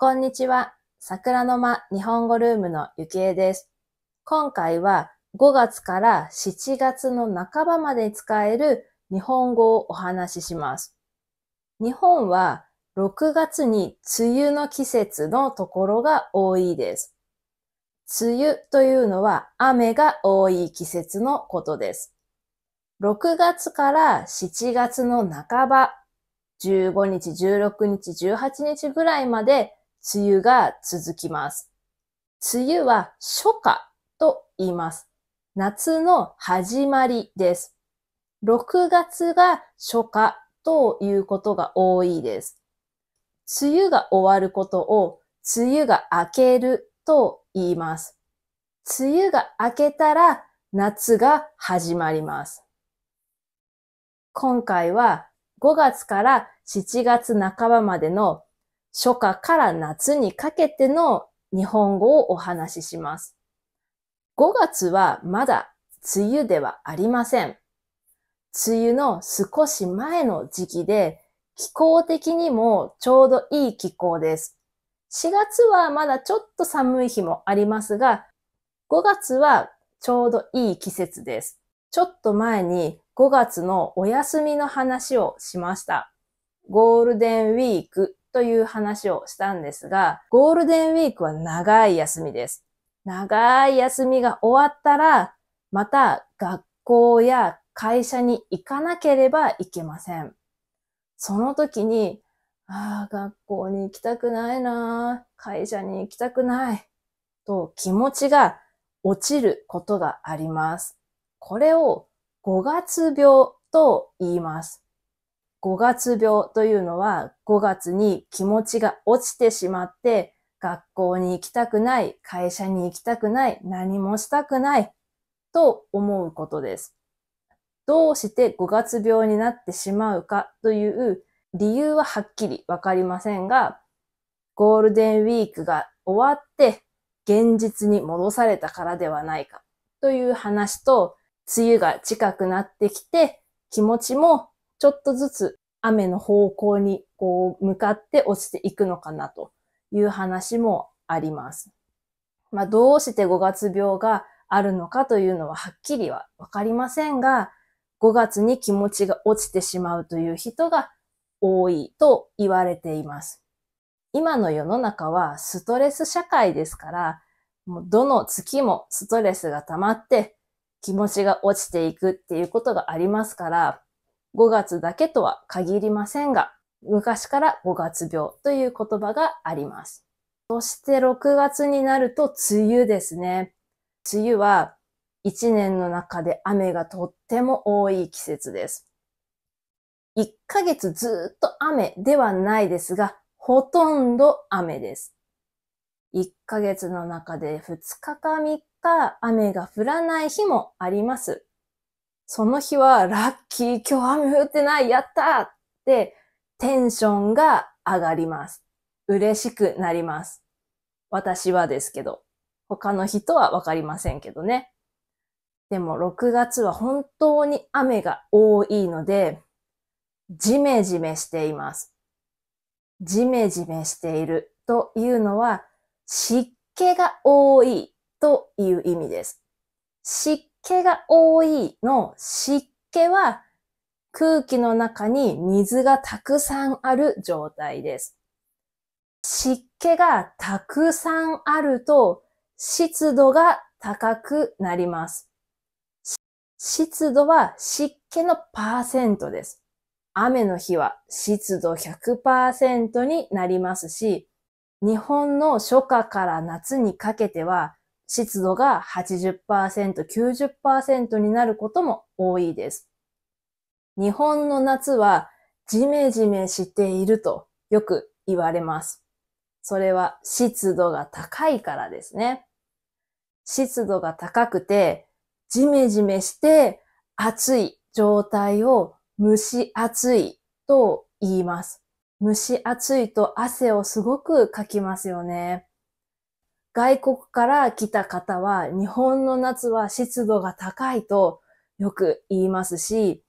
こんにちは。桜の間日本語ルームのゆきえです。今回は5月から7月の半ばまで使える日本語をお話しします。日本は6月に梅雨の季節のところが多いです。梅雨というのは雨が多い季節のことです。6月から7月の半ば、15日、16日、18日ぐらいまで梅雨が続きます。梅雨は初夏と言います。夏の始まりです。6月が初夏ということが多いです。梅雨が終わることを梅雨が明けると言います。梅雨が明けたら夏が始まります。今回は5月から7月半ばまでの初夏から夏にかけての日本語をお話しします。5月はまだ梅雨ではありません。梅雨の少し前の時期で、気候的にもちょうどいい気候です。4月はまだちょっと寒い日もありますが、5月はちょうどいい季節です。ちょっと前に5月のお休みの話をしました。ゴールデンウィークという話をしたんですが、ゴールデンウィークは長い休みです。長い休みが終わったら、また学校や会社に行かなければいけません。その時に、ああ、学校に行きたくないな、会社に行きたくない、と気持ちが落ちることがあります。これを5月病と言います。5月病というのは5月に気持ちが落ちてしまって学校に行きたくない、会社に行きたくない、何もしたくないと思うことです。どうして5月病になってしまうかという理由ははっきりわかりませんが、ゴールデンウィークが終わって現実に戻されたからではないかという話と、梅雨が近くなってきて気持ちもちょっとずつ雨の方向にこう向かって落ちていくのかなという話もあります。まあ、どうして5月病があるのかというのははっきりはわかりませんが、5月に気持ちが落ちてしまうという人が多いと言われています。今の世の中はストレス社会ですから、もうどの月もストレスが溜まって気持ちが落ちていくっていうことがありますから、5月だけとは限りませんが、昔から5月病という言葉があります。そして6月になると梅雨ですね。梅雨は1年の中で雨がとっても多い季節です。1ヶ月ずっと雨ではないですが、ほとんど雨です。1ヶ月の中で2日か3日雨が降らない日もあります。その日はラッキー、今日雨降ってない、やったって、テンションが上がります。嬉しくなります。私はですけど、他の人はわかりませんけどね。でも6月は本当に雨が多いので、ジメジメしています。ジメジメしているというのは、湿気が多いという意味です。湿気が多いの湿気は空気の中に水がたくさんある状態です。湿気がたくさんあると湿度が高くなります。湿度は湿気のパーセントです。雨の日は湿度100%になりますし、日本の初夏から夏にかけては湿度が80%、90%になることも多いです。日本の夏はジメジメしているとよく言われます。それは湿度が高いからですね。湿度が高くて、ジメジメして暑い状態を蒸し暑いと言います。蒸し暑いと汗をすごくかきますよね。外国から来た方は、日本の夏は湿度が高いとよく言いますし、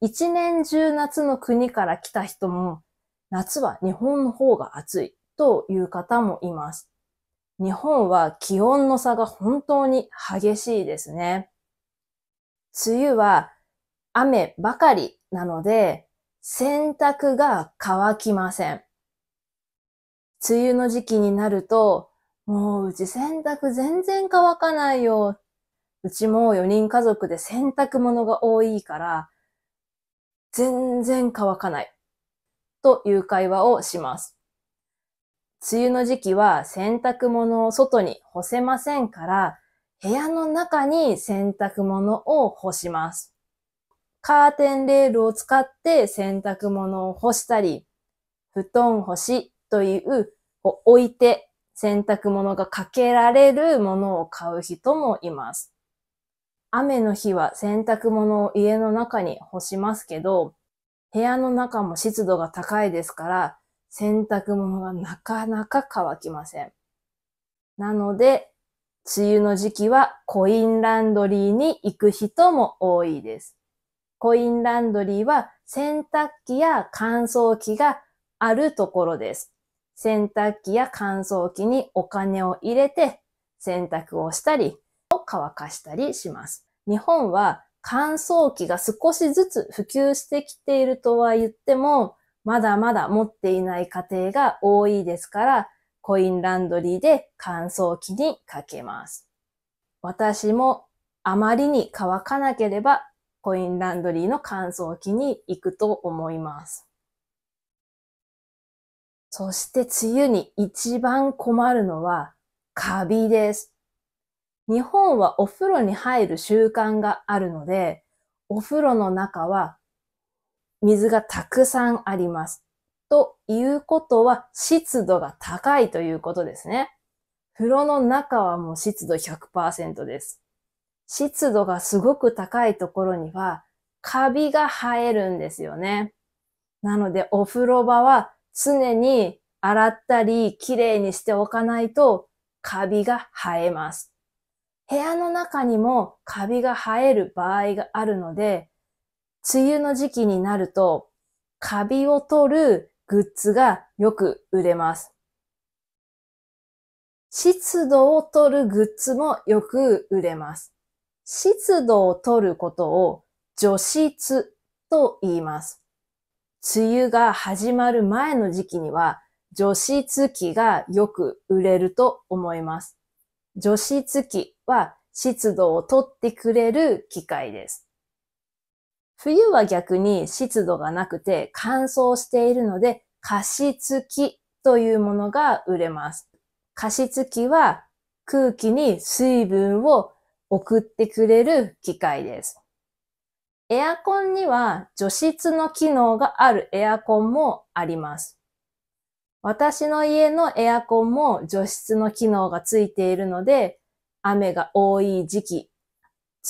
一年中夏の国から来た人も、夏は日本の方が暑いという方もいます。日本は気温の差が本当に激しいですね。梅雨は雨ばかりなので、洗濯が乾きません。梅雨の時期になると、もううち洗濯全然乾かないよ。うちも4人家族で洗濯物が多いから、全然乾かない。という会話をします。梅雨の時期は洗濯物を外に干せませんから、部屋の中に洗濯物を干します。カーテンレールを使って洗濯物を干したり、布団干しという、置いて洗濯物がかけられるものを買う人もいます。雨の日は洗濯物を家の中に干しますけど、部屋の中も湿度が高いですから、洗濯物がなかなか乾きません。なので、梅雨の時期はコインランドリーに行く人も多いです。コインランドリーは洗濯機や乾燥機があるところです。洗濯機や乾燥機にお金を入れて洗濯をしたり、乾かしたりします。日本は乾燥機が少しずつ普及してきているとは言っても、まだまだ持っていない家庭が多いですから、コインランドリーで乾燥機にかけます。私もあまりに乾かなければコインランドリーの乾燥機に行くと思います。そして梅雨に一番困るのはカビです。日本はお風呂に入る習慣があるので、お風呂の中は水がたくさんあります。ということは湿度が高いということですね。風呂の中はもう湿度100%です。湿度がすごく高いところにはカビが生えるんですよね。なのでお風呂場は常に洗ったり、きれいにしておかないと、カビが生えます。部屋の中にもカビが生える場合があるので、梅雨の時期になると、カビを取るグッズがよく売れます。湿度を取るグッズもよく売れます。湿度を取ることを除湿と言います。梅雨が始まる前の時期には、除湿機がよく売れると思います。除湿機は湿度をとってくれる機械です。冬は逆に湿度がなくて乾燥しているので、加湿器というものが売れます。加湿器は空気に水分を送ってくれる機械です。エアコンには除湿の機能があるエアコンもあります。私の家のエアコンも除湿の機能がついているので、雨が多い時期、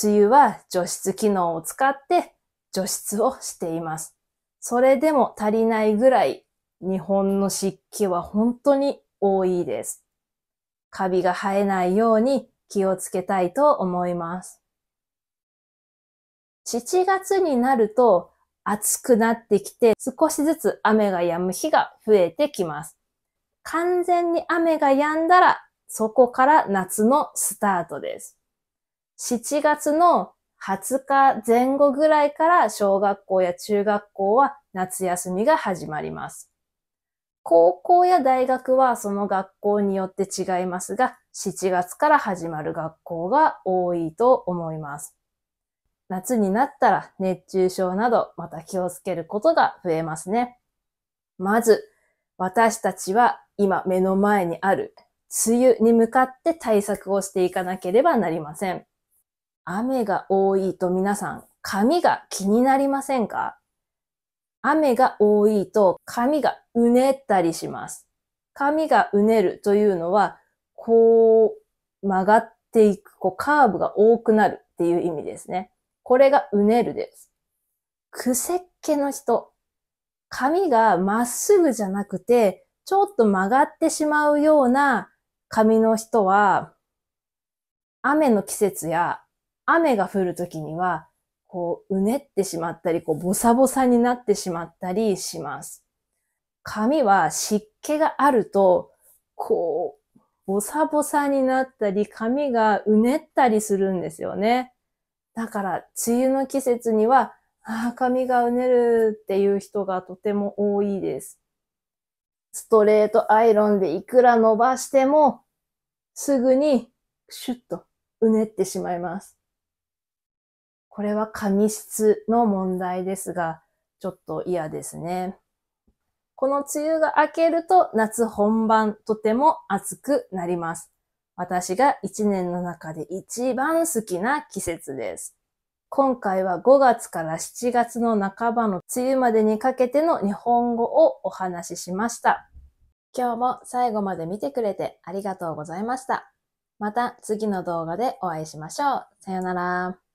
梅雨は除湿機能を使って除湿をしています。それでも足りないぐらい日本の湿気は本当に多いです。カビが生えないように気をつけたいと思います。7月になると暑くなってきて、少しずつ雨が止む日が増えてきます。完全に雨が止んだら、そこから夏のスタートです。7月の20日前後ぐらいから小学校や中学校は夏休みが始まります。高校や大学はその学校によって違いますが、7月から始まる学校が多いと思います。夏になったら熱中症などまた気をつけることが増えますね。まず、私たちは今目の前にある梅雨に向かって対策をしていかなければなりません。雨が多いと皆さん、髪が気になりませんか雨が多いと髪がうねったりします。髪がうねるというのは、こう曲がっていく、こうカーブが多くなるっていう意味ですね。これがうねるです。くせっけの人。髪がまっすぐじゃなくて、ちょっと曲がってしまうような髪の人は、雨の季節や雨が降るときには、こう、うねってしまったり、こう、ボサボサになってしまったりします。髪は湿気があると、こう、ボサボサになったり、髪がうねったりするんですよね。だから、梅雨の季節には、ああ、髪がうねるっていう人がとても多いです。ストレートアイロンでいくら伸ばしても、すぐにシュッとうねってしまいます。これは髪質の問題ですが、ちょっと嫌ですね。この梅雨が明けると夏本番とても暑くなります。私が一年の中で一番好きな季節です。今回は5月から7月の半ばの梅雨までにかけての日本語をお話ししました。今日も最後まで見てくれてありがとうございました。また次の動画でお会いしましょう。さよなら。